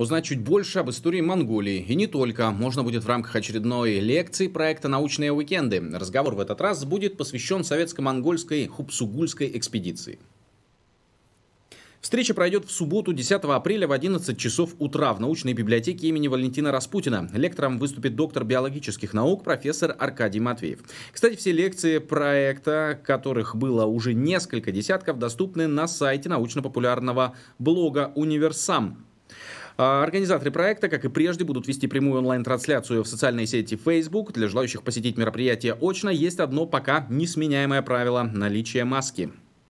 Узнать чуть больше об истории Монголии и не только можно будет в рамках очередной лекции проекта «Научные уикенды». Разговор в этот раз будет посвящен советско-монгольской хупсугульской экспедиции. Встреча пройдет в субботу 10 апреля в 11 часов утра в научной библиотеке имени Валентина Распутина. Лектором выступит доктор биологических наук профессор Аркадий Матвеев. Кстати, все лекции проекта, которых было уже несколько десятков, доступны на сайте научно-популярного блога «Универсам». А организаторы проекта, как и прежде, будут вести прямую онлайн-трансляцию в социальной сети Facebook. Для желающих посетить мероприятие очно есть одно пока несменяемое правило – наличие маски.